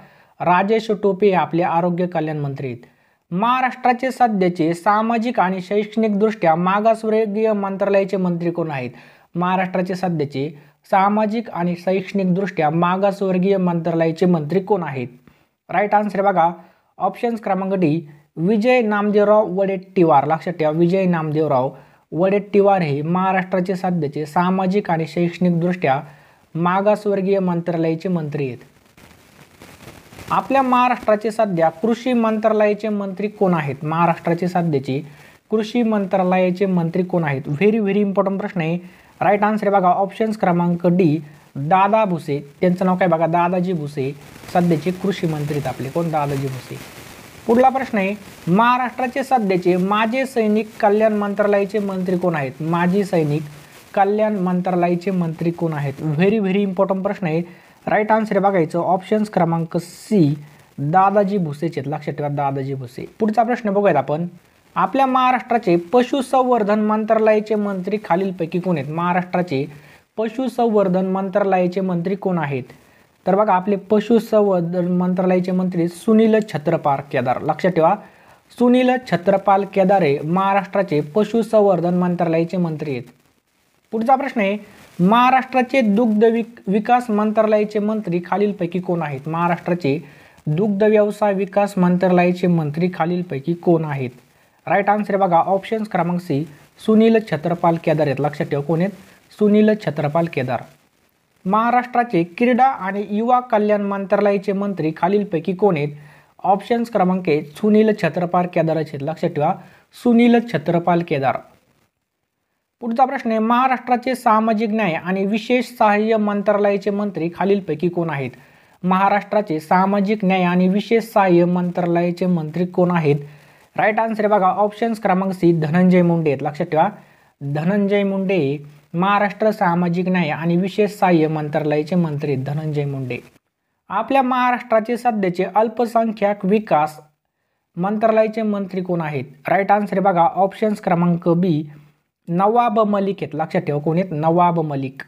राजेश टोपे हे आपले आरोग्य कल्याण मंत्री आहेत महाराष्ट्राचे सध्याचे सामाजिक आणि शैक्षणिकदृष्ट्या मागासवर्गीय मंत्रालयाचे मंत्री कोण आहेत महाराष्ट्राचे सध्याचे सामाजिक आणि शैक्षणिकदृष्ट्या मागासवर्गीय मंत्रालयाचे मंत्री कोण आहेत राईट आन्सर बघा ऑप्शन्स क्रमांक डी विजय नामदेवराव वडेट्टीवार लक्षात ठेवा विजय नामदेवराव वडेट्टीवार हे महाराष्ट्राचे सध्याचे सामाजिक आणि शैक्षणिकदृष्ट्या मागासवर्गीय मंत्रालयाचे मंत्री आहेत आपल्या महाराष्ट्राचे सध्या कृषी मंत्रालयाचे मंत्री कोण आहेत महाराष्ट्राचे सध्याचे कृषी मंत्रालयाचे मंत्री कोण आहेत व्हेरी व्हेरी इम्पॉर्टंट प्रश्न आहे राईट आन्सर आहे बघा ऑप्शन्स क्रमांक डी दादा भुसे त्यांचं नाव काय बघा दादाजी भुसे सध्याचे कृषी मंत्रीत आपले कोण दादाजी भुसे पुढला प्रश्न आहे महाराष्ट्राचे सध्याचे माझे सैनिक कल्याण मंत्रालयाचे मंत्री कोण आहेत माजी सैनिक कल्याण मंत्रालयाचे मंत्री कोण आहेत व्हेरी व्हेरी इम्पॉर्टंट प्रश्न आहे राईट आन्सर बघायचं ऑप्शन्स क्रमांक सी दादाजी भुसेचे लक्षात ठेवा दादाजी भुसे पुढचा प्रश्न बघूयात आपण आपल्या महाराष्ट्राचे पशुसंवर्धन मंत्रालयाचे मंत्री खालीलपैकी कोण आहेत महाराष्ट्राचे पशुसंवर्धन मंत्रालयाचे मंत्री कोण आहेत तर बघा आपले पशुसंवर्धन मंत्रालयाचे मंत्री सुनील छत्रपाल केदार लक्षात ठेवा सुनील छत्रपाल केदारे महाराष्ट्राचे पशुसंवर्धन मंत्रालयाचे मंत्री आहेत पुढचा प्रश्न आहे महाराष्ट्राचे दुग्ध विक विकास मंत्रालयाचे मंत्री खालीलपैकी कोण आहेत महाराष्ट्राचे दुग्ध व्यवसाय विकास मंत्रालयाचे मंत्री खालीलपैकी कोण आहेत राईट आन्सर बघा ऑप्शन्स क्रमांक सी सुनील छत्रपाल केदार आहेत लक्षात ठेवा कोण आहेत सुनील छत्रपाल केदार महाराष्ट्राचे क्रीडा आणि युवा कल्याण मंत्रालयाचे मंत्री खालीलपैकी कोण आहेत ऑप्शन्स क्रमांक सुनील छत्रपाल केदार आहेत लक्षात ठेवा सुनील छत्रपाल केदार पुढचा प्रश्न आहे महाराष्ट्राचे सामाजिक न्याय आणि विशेष सहाय्य मंत्रालयाचे मंत्री खालीलपैकी कोण आहेत महाराष्ट्राचे सामाजिक न्याय आणि विशेष सहाय्य मंत्रालयाचे मंत्री कोण आहेत राईट आन्सर बघा ऑप्शन्स क्रमांक सी धनंजय मुंडे आहेत लक्षात ठेवा धनंजय मुंडे महाराष्ट्र सामाजिक न्याय आणि विशेष सहाय्य मंत्रालयाचे मंत्री धनंजय मुंडे आपल्या महाराष्ट्राचे सध्याचे अल्पसंख्याक विकास मंत्रालयाचे मंत्री कोण आहेत राईट आन्सर बघा ऑप्शन्स क्रमांक बी नवाब मलिक आहेत लक्षात ठेवा कोण आहेत नवाब मलिक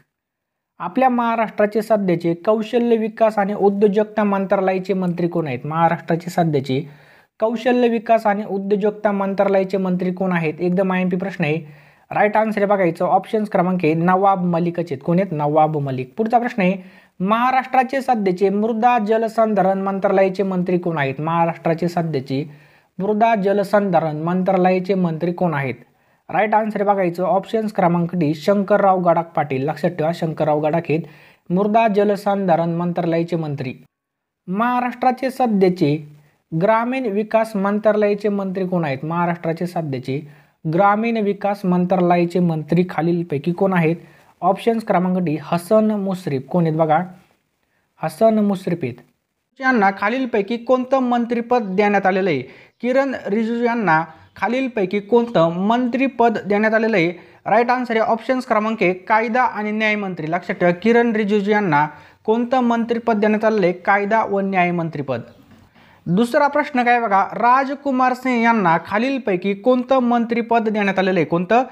आपल्या महाराष्ट्राचे सध्याचे कौशल्य विकास आणि उद्योजकता मंत्रालयाचे मंत्री कोण आहेत महाराष्ट्राचे सध्याचे कौशल्य विकास आणि उद्योजकता मंत्रालयाचे मंत्री कोण आहेत एकदम आय एम पी प्रश्न आहे राईट आन्सर आहे बघायचं ऑप्शन्स क्रमांक आहे नवाब मलिकच आहेत कोण आहेत नवाब मलिक पुढचा प्रश्न आहे महाराष्ट्राचे सध्याचे मृदा जलसंधारण मंत्रालयाचे मंत्री कोण आहेत महाराष्ट्राचे सध्याचे मृदा जलसंधारण मंत्रालयाचे मंत्री कोण आहेत राईट आन्सर बघायचं ऑप्शन्स क्रमांक डी शंकरराव गडाख पाटील लक्षात ठेवा शंकरराव गडाख हे मृदा जलसंधारण मंत्रालयाचे मंत्री महाराष्ट्राचे सध्याचे ग्रामीण विकास मंत्रालयाचे मंत्री कोण आहेत महाराष्ट्राचे सध्याचे ग्रामीण विकास मंत्रालयाचे मंत्री खालीलपैकी कोण आहेत ऑप्शन्स क्रमांक डी हसन मुश्रीफ कोण आहेत बघा हसन मुश्रीफ यांना खालीलपैकी कोणतं मंत्रीपद देण्यात आलेलं आहे किरण रिजिजू यांना खालीलपैकी कोणतं मंत्रीपद देण्यात आलेलं आहे राईट आन्सर आहे ऑप्शन्स क्रमांक एक कायदा आणि न्यायमंत्री लक्षात ठेवा किरण रिजिजू यांना कोणतं मंत्रिपद देण्यात आलेलं आहे कायदा व न्यायमंत्रीपद दुसरा प्रश्न काय बघा राजकुमार सिंह यांना खालीलपैकी कोणतं मंत्रिपद देण्यात आलेलं आहे कोणतं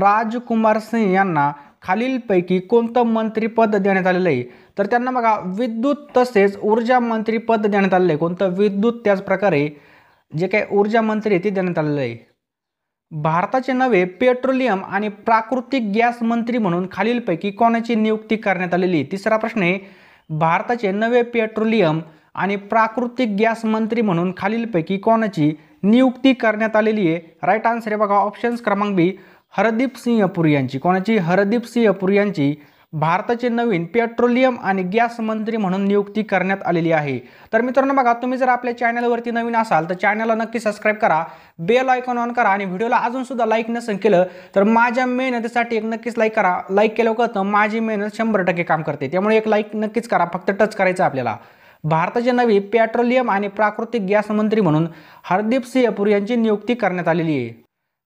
राजकुमार सिंह यांना खालीलपैकी कोणतं मंत्रिपद देण्यात आलेलं आहे तर त्यांना बघा विद्युत तसेच ऊर्जा मंत्रीपद देण्यात आलेलं आहे कोणतं विद्युत त्याचप्रकारे जे काय ऊर्जा मंत्री आहे ते देण्यात आलेलं आहे भारताचे नवे पेट्रोलियम आणि प्राकृतिक गॅस मंत्री म्हणून खालीलपैकी कोणाची नियुक्ती करण्यात आलेली तिसरा प्रश्न आहे भारताचे नवे पेट्रोलियम आणि प्राकृतिक गॅस मंत्री म्हणून खालीलपैकी कोणाची नियुक्ती करण्यात आलेली आहे राईट आन्सर आहे बघा ऑप्शन्स क्रमांक बी हरदीप सिंह पुरी यांची कोणाची हरदीप सिंह पुरी यांची भारताचे नवीन पेट्रोलियम आणि गॅस मंत्री म्हणून नियुक्ती करण्यात आलेली आहे तर मित्रांनो बघा तुम्ही जर आपल्या चॅनलवरती नवीन असाल तर चॅनलला नक्की सबस्क्राईब करा बेल आयकॉन ऑन करा आणि व्हिडिओला अजून सुद्धा लाईक नसेल केलं तर माझ्या मेहनतीसाठी एक नक्कीच लाईक करा लाईक केलं तर माझी मेहनत शंभर टक्के काम करते त्यामुळे एक लाईक नक्कीच करा फक्त टच करायचं आपल्याला भारताचे नवीन पेट्रोलियम आणि प्राकृतिक गॅस मंत्री म्हणून हरदीप सिंह पुरी यांची नियुक्ती करण्यात आलेली आहे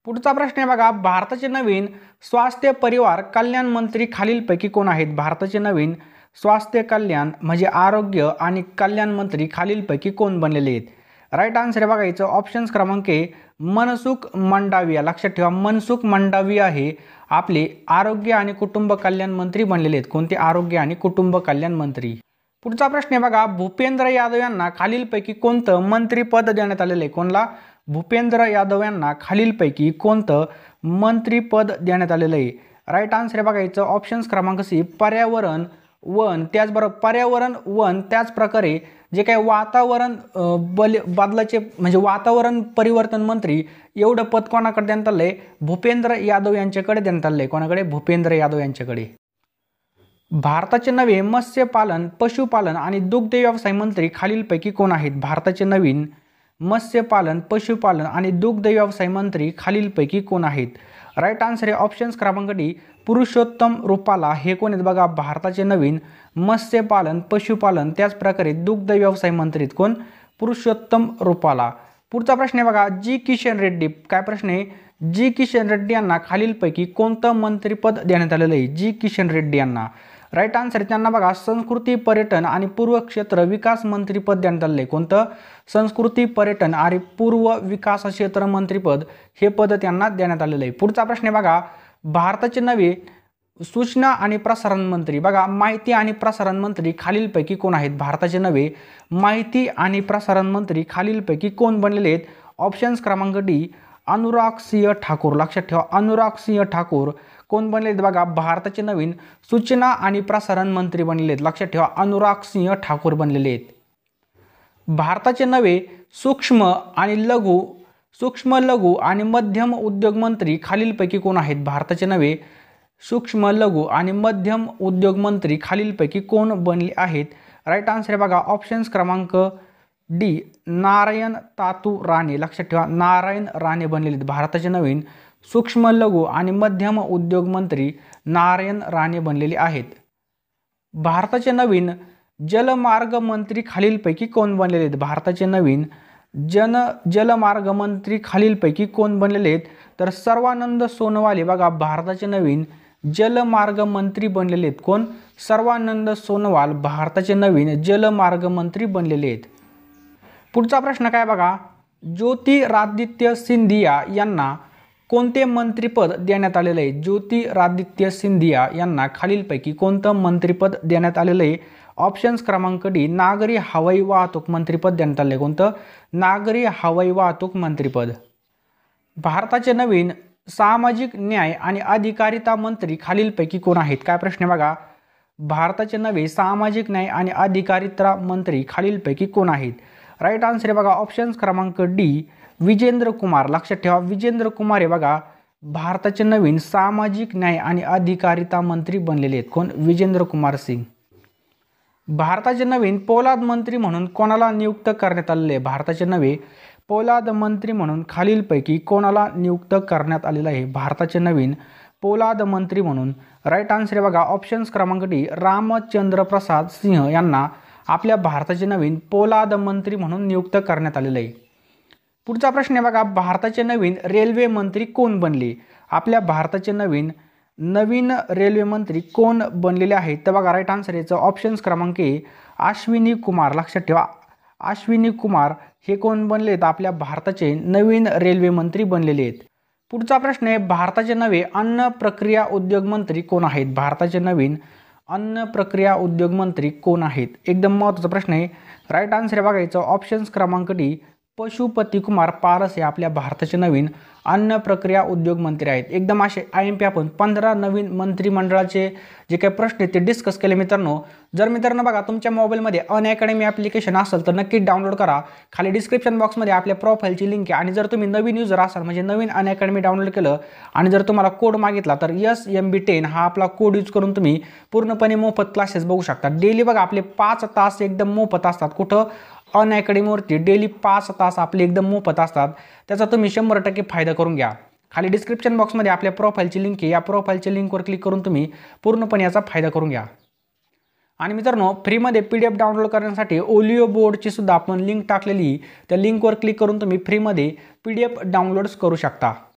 पुढचा प्रश्न आहे बघा भारताचे नवीन स्वास्थ्य परिवार कल्याण मंत्री खालीलपैकी कोण आहेत भारताचे नवीन स्वास्थ्य कल्याण म्हणजे आरोग्य आणि कल्याण मंत्री खालीलपैकी कोण बनलेले आहेत राईट आन्सर आहे बघा याचं ऑप्शन्स क्रमांक आहे मनसुख मंडाविया लक्षात ठेवा मनसुख मंडाविया हे आपले आरोग्य आणि कुटुंब कल्याण मंत्री बनलेले आहेत कोणते आरोग्य आणि कुटुंब कल्याण मंत्री पुढचा प्रश्न आहे बघा भूपेंद्र यादव यांना खालीलपैकी कोणतं मंत्रीपद देण्यात आलेलं आहे कोणला भूपेंद्र यादव यांना खालीलपैकी कोणतं मंत्रीपद देण्यात आलेलं आहे राईट आन्सर हे बघायचं ऑप्शन्स क्रमांक सी पर्यावरण वन त्याचबरोबर पर्यावरण वन त्याचप्रकारे जे काही वातावरण बल बदलाचे म्हणजे वातावरण परिवर्तन मंत्री एवढं पद कोणाकडे देण्यात आलं आहे भूपेंद्र यादव यांच्याकडे देण्यात आलं आहे कोणाकडे भूपेंद्र यादव यांच्याकडे भारताचे नवे मत्स्यपालन पशुपालन आणि दुग्ध व्यवसाय मंत्री खालीलपैकी कोण आहेत भारताचे नवीन मत्स्यपालन पशुपालन आणि दुग्ध व्यवसाय मंत्री खालीलपैकी कोण आहेत राईट आन्सर हे ऑप्शन्स क्रमांक डी पुरुषोत्तम रुपाला हे कोण आहेत बघा भारताचे नवीन मत्स्यपालन पशुपालन त्याचप्रकारे दुग्ध व्यवसाय मंत्रीत कोण पुरुषोत्तम रुपाला पुढचा प्रश्न आहे बघा जी किशन रेड्डी काय प्रश्न आहे जी किशन रेड्डी यांना खालीलपैकी कोणतं मंत्रीपद देण्यात आलेलं आहे जी किशन रेड्डी यांना राईट आन्सर त्यांना बघा संस्कृती पर्यटन आणि पूर्व क्षेत्र विकास मंत्रीपद देण्यात आलेलं आहे कोणतं संस्कृती पर्यटन आणि पूर्व विकास क्षेत्र मंत्रीपद हे पद त्यांना देण्यात आलेलं आहे पुढचा प्रश्न आहे बघा भारताचे नवे सूचना आणि प्रसारण मंत्री बघा माहिती आणि प्रसारण मंत्री खालीलपैकी कोण आहेत भारताचे नवे माहिती आणि प्रसारण मंत्री खालीलपैकी कोण बनलेले आहेत ऑप्शन्स क्रमांक डी अनुराग सिंह ठाकूर लक्षात ठेवा अनुराग सिंह ठाकूर कोण बनले आहेत बघा भारताचे नवीन सूचना आणि प्रसारण मंत्री बनलेले आहेत लक्षात ठेवा अनुराग सिंह ठाकूर बनलेले आहेत भारताचे नवे सूक्ष्म आणि लघु सूक्ष्म लघु आणि मध्यम उद्योग मंत्री खालीलपैकी कोण आहेत भारताचे नवे सूक्ष्म लघु आणि मध्यम उद्योग मंत्री खालीलपैकी कोण बनले आहेत राईट आन्सर बघा ऑप्शन्स क्रमांक डी नारायण तातू राणे लक्षात ठेवा नारायण राणे बनलेले आहेत भारताचे नवीन सूक्ष्म लघु आणि मध्यम उद्योग मंत्री नारायण राणे बनलेले आहेत भारताचे नवीन जलमार्ग मंत्री खालीलपैकी कोण बनलेले आहेत भारताचे नवीन जन जलमार्ग मंत्री खालीलपैकी कोण बनलेले आहेत तर सर्वानंद हे बघा भारताचे नवीन जलमार्ग मंत्री बनलेले आहेत कोण सर्वानंद सोनवाल भारताचे नवीन जलमार्ग मंत्री बनलेले आहेत पुढचा प्रश्न काय बघा ज्योतिरादित्य सिंधिया यांना कोणते मंत्रिपद देण्यात आलेलं आहे ज्योतिरादित्य सिंधिया यांना खालीलपैकी कोणतं मंत्रिपद देण्यात आलेलं आहे ऑप्शन्स क्रमांक डी नागरी हवाई वाहतूक मंत्रीपद देण्यात आले कोणतं नागरी हवाई वाहतूक मंत्रिपद भारताचे नवीन सामाजिक न्याय आणि अधिकारिता मंत्री खालीलपैकी कोण आहेत काय प्रश्न बघा भारताचे नवे सामाजिक न्याय आणि अधिकारिता मंत्री खालीलपैकी कोण आहेत राईट आन्सर आहे बघा ऑप्शन्स क्रमांक डी विजेंद्र कुमार लक्षात ठेवा विजेंद्र कुमार हे बघा भारताचे नवीन सामाजिक न्याय आणि अधिकारिता मंत्री बनलेले आहेत कोण विजेंद्र कुमार सिंग भारताचे नवीन पोलाद मंत्री म्हणून कोणाला नियुक्त करण्यात आलेले भारताचे नवे पोलाद मंत्री म्हणून खालीलपैकी कोणाला नियुक्त करण्यात आलेलं आहे भारताचे नवीन पोलाद मंत्री म्हणून राईट आन्सर बघा ऑप्शन्स क्रमांक डी रामचंद्र प्रसाद सिंह यांना आपल्या भारताचे नवीन पोलाद मंत्री म्हणून नियुक्त करण्यात आलेलं आहे पुढचा प्रश्न आहे बघा भारताचे नवीन रेल्वे मंत्री कोण बनले आपल्या भारताचे नवीन नवीन रेल्वेमंत्री कोण बनलेले आहेत तर बघा राईट आन्सर याचं ऑप्शन्स क्रमांक ए अश्विनी कुमार लक्षात ठेवा अश्विनी कुमार हे कोण बनले आहेत आपल्या भारताचे नवीन रेल्वे मंत्री बनलेले आहेत पुढचा प्रश्न आहे भारताचे नवे अन्न प्रक्रिया उद्योग मंत्री कोण आहेत भारताचे नवीन अन्न प्रक्रिया उद्योग मंत्री कोण आहेत एकदम महत्त्वाचा प्रश्न आहे राईट आन्सर बघायचं ऑप्शन्स क्रमांक डी पशुपती कुमार पारस हे आपल्या भारताचे नवीन अन्न प्रक्रिया उद्योग मंत्री आहेत एकदम असे आय एम पी आपण पंधरा नवीन मंत्रिमंडळाचे जे काही प्रश्न आहेत ते डिस्कस केले मित्रांनो जर मित्रांनो बघा तुमच्या मोबाईलमध्ये अनअकॅडमी ॲप्लिकेशन असेल तर नक्की डाउनलोड करा खाली डिस्क्रिप्शन बॉक्समध्ये आपल्या प्रोफाईलची लिंक आहे आणि जर तुम्ही नवीन युजर असाल म्हणजे नवीन अनअकॅडमी डाउनलोड केलं आणि जर तुम्हाला कोड मागितला तर यस एम बी टेन हा आपला कोड यूज करून तुम्ही पूर्णपणे मोफत क्लासेस बघू शकता डेली बघा आपले पाच तास एकदम मोफत असतात कुठं अन अकॅडमीवरती डेली पाच तास आपले एकदम मोफत असतात त्याचा तुम्ही शंभर टक्के फायदा करून घ्या खाली डिस्क्रिप्शन बॉक्समध्ये आपल्या प्रोफाईलची लिंक आहे या प्रोफाईलच्या लिंकवर क्लिक करून तुम्ही पूर्णपणे याचा फायदा करून घ्या आणि मित्रांनो फ्रीमध्ये पी डी एफ डाउनलोड करण्यासाठी ओलिओ बोर्डची सुद्धा आपण लिंक टाकलेली त्या लिंकवर क्लिक करून तुम्ही फ्रीमध्ये पी डी एफ डाउनलोड्स करू शकता